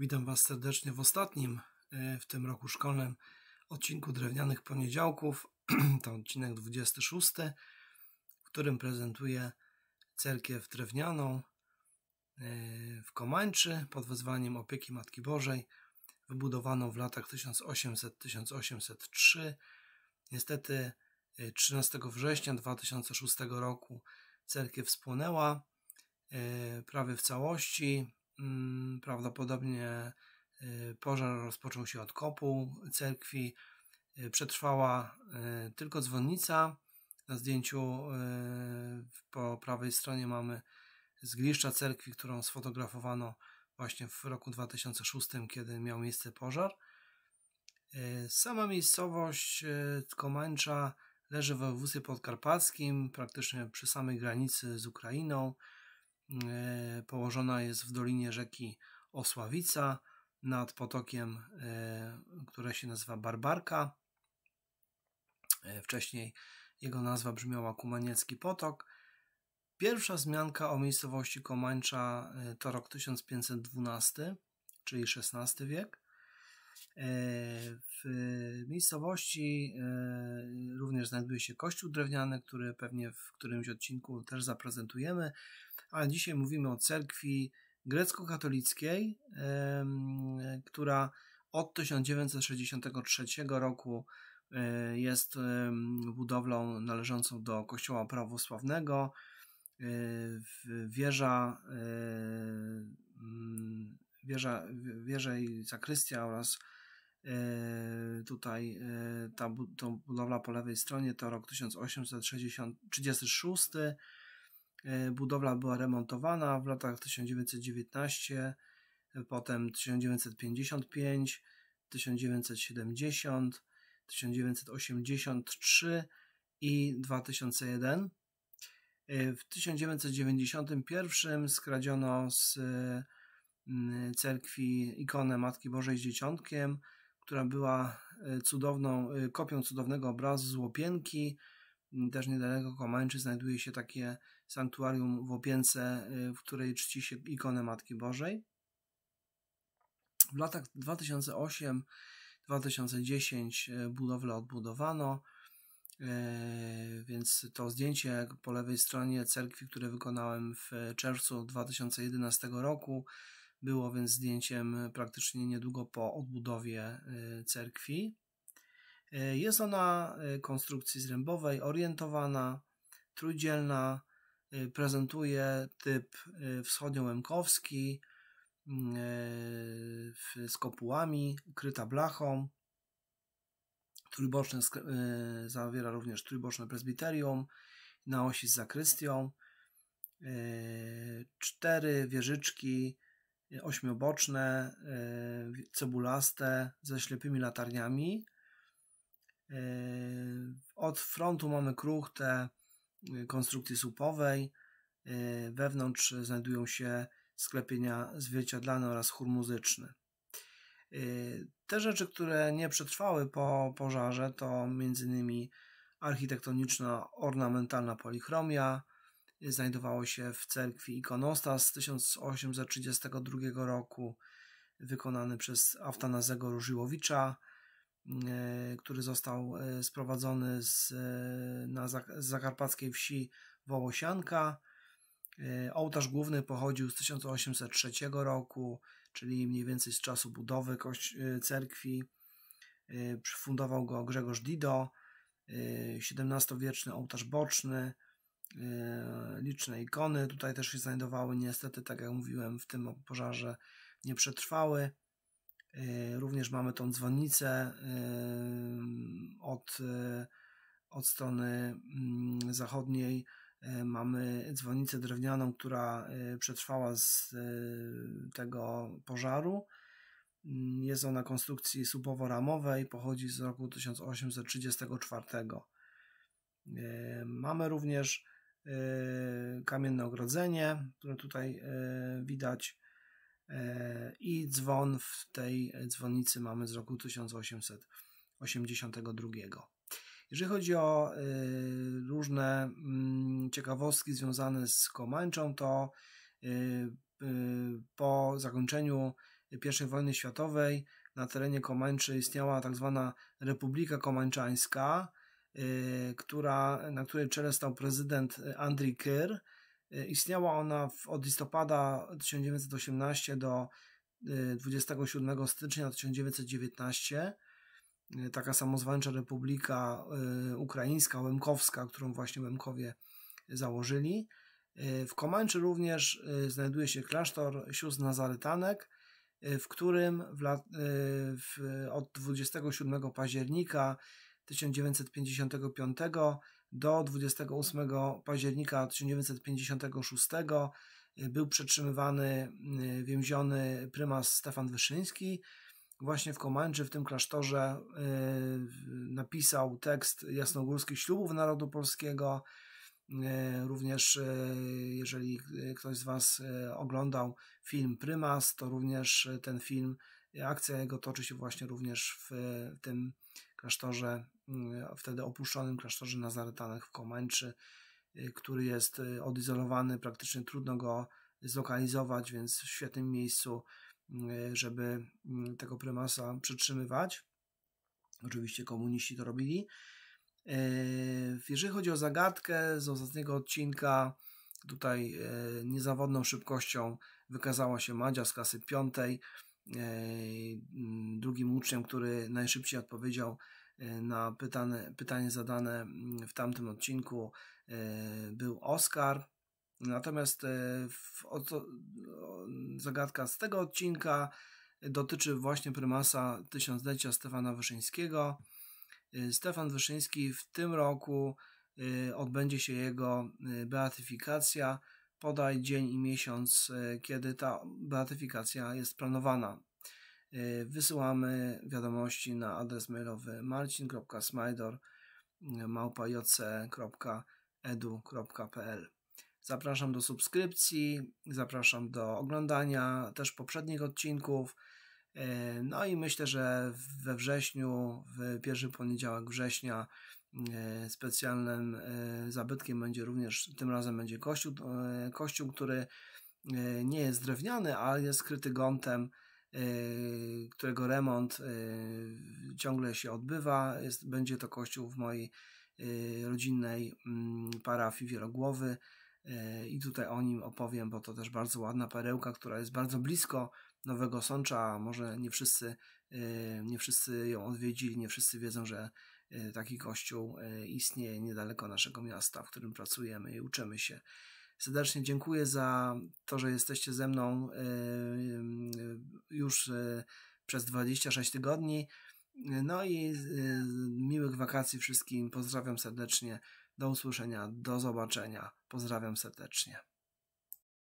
Witam Was serdecznie w ostatnim e, w tym roku szkolnym odcinku Drewnianych Poniedziałków. To odcinek 26, w którym prezentuję cerkiew drewnianą e, w Komańczy pod wezwaniem opieki Matki Bożej, wybudowaną w latach 1800-1803. Niestety 13 e, września 2006 roku cerkiew spłonęła prawie w całości Mm, prawdopodobnie y, pożar rozpoczął się od kopu cerkwi. Y, przetrwała y, tylko dzwonnica. Na zdjęciu po prawej stronie mamy zgliszcza cerkwi, którą sfotografowano właśnie w roku 2006, kiedy miał miejsce pożar. Sama miejscowość Komańcza leży w województwie podkarpackim, praktycznie przy samej granicy z Ukrainą. E, położona jest w dolinie rzeki Osławica nad potokiem, e, które się nazywa Barbarka. E, wcześniej jego nazwa brzmiała Kumaniecki Potok. Pierwsza zmianka o miejscowości Komańcza to rok 1512, czyli XVI wiek. W miejscowości również znajduje się kościół drewniany, który pewnie w którymś odcinku też zaprezentujemy ale dzisiaj mówimy o cerkwi grecko-katolickiej, która od 1963 roku e, jest budowlą należącą do kościoła prawosławnego. E, wieża, e, mm, wieża, wieża i zakrystia oraz tutaj ta, ta budowla po lewej stronie to rok 1836 E, budowla była remontowana w latach 1919, e, potem 1955, 1970, 1983 i 2001. E, w 1991 skradziono z cerkwi ikonę Matki Bożej z Dzieciątkiem, która była cudowną, kopią cudownego obrazu z Łopienki. Też niedaleko Komańczy znajduje się takie sanktuarium w Opięce, y, w której czci się ikonę Matki Bożej. W latach 2008-2010 y, budowlę odbudowano, y, więc to zdjęcie po lewej stronie cerkwi, które wykonałem w czerwcu 2011 roku, było więc zdjęciem praktycznie niedługo po odbudowie cerkwi. Jest ona konstrukcji zrębowej, orientowana, trójdzielna, Y, prezentuje typ y, wschodniołemkowski y, z kopułami, kryta blachą. Trójboczne zawiera również trójboczne prezbiterium na osi z zakrystią. Cztery wieżyczki ośmioboczne, cebulaste, ze ślepymi latarniami. Od frontu mamy kruchtę Y, konstrukcji słupowej. Y, wewnątrz znajdują się sklepienia zwierciadlane oraz chór muzyczny. Y, te rzeczy, które nie przetrwały po pożarze, to m.in. architektoniczna, ornamentalna polichromia, znajdowało się w cerkwi ikonostas z 1832 roku, wykonany przez Aftanazego Różyłowicza, E, który został e, sprowadzony z, e, na zakarpackiej wsi Wołosianka. Ołtarz główny pochodził z 1803 roku, czyli mniej więcej z czasu budowy cerkwi. Przyfundował go Grzegorz Dido. XVII-wieczny ołtarz boczny, liczne ikony. Tutaj też się znajdowały, niestety, tak jak mówiłem, w tym pożarze nie przetrwały. E, również mamy tą dzwonnicę e, od, e, od strony mm, zachodniej. Mamy dzwonnicę drewnianą, która przetrwała z tego pożaru. Mm, jest ona konstrukcji słupowo-ramowej, pochodzi z roku 1834. Mamy również kamienne ogrodzenie, które tutaj widać. E, i dzwon w tej dzwonnicy mamy z roku 1882. Jeżeli chodzi o y, różne mm, ciekawostki związane z Komańczą, to y, y, po zakończeniu I wojny światowej na terenie Komańczy istniała tak zwana Republika Komańczańska, która, na której czele stał prezydent Andrii Kyr, E, istniała ona w, od listopada 1918 do 27 e, stycznia 1919. E, taka samozwańcza republika ukraińska, Łemkowska, którą właśnie Łemkowie założyli. W Komańczy również znajduje się klasztor sióstr Nazarytanek, w którym w lat, w, od 27 października 1955 do 28 października 1956 y, był przetrzymywany, y, więziony prymas Stefan Wyszyński. Właśnie w Komańczy, w tym klasztorze, y, napisał tekst jasnogórskich ślubów narodu polskiego. Również, jeżeli ktoś z Was oglądał film Prymas, to również ten film, akcja jego toczy się właśnie również w tym klasztorze Mm, wtedy opuszczonym klasztorze Nazaretanach w Komenczy, y, który jest y, odizolowany, praktycznie trudno go zlokalizować, więc w świetnym miejscu, y, żeby mm, tego prymasa przytrzymywać. Oczywiście komuniści to robili. Jeżeli chodzi o zagadkę z ostatniego odcinka, tutaj niezawodną szybkością wykazała się Madzia z klasy piątej, mm, drugim uczniem, który najszybciej odpowiedział Y, na pytanie, pytanie zadane mm, w tamtym odcinku y, był Oscar. Natomiast y, zagadka z tego odcinka dotyczy właśnie prymasa tysiąclecia Stefana Wyszyńskiego. Stefan Wyszyński w tym roku odbędzie się jego beatyfikacja. Podaj dzień i miesiąc, kiedy ta beatyfikacja jest planowana. E, wysyłamy wiadomości na adres mailowy marcin.smajdor e, Zapraszam do subskrypcji, zapraszam do oglądania też poprzednich odcinków. E, no i myślę, że we wrześniu, w pierwszy poniedziałek września, specjalnym zabytkiem będzie również, tym razem będzie kościół, kościół który nie jest drewniany, ale jest skryty gątem Y, którego remont y, ciągle się odbywa. Jest, będzie to kościół w mojej y, rodzinnej mm, parafii Wielogłowy i tutaj o nim opowiem, bo to też bardzo ładna perełka, która jest bardzo blisko Nowego Sącza. Może nie wszyscy, nie wszyscy ją odwiedzili, nie wszyscy wiedzą, że taki kościół istnieje niedaleko naszego miasta, w którym pracujemy i uczymy się. Serdecznie dziękuję za to, że jesteście ze mną yy, już yy, przez 26 tygodni. No i yy, miłych wakacji wszystkim. Pozdrawiam serdecznie. Do usłyszenia. Do zobaczenia. Pozdrawiam serdecznie.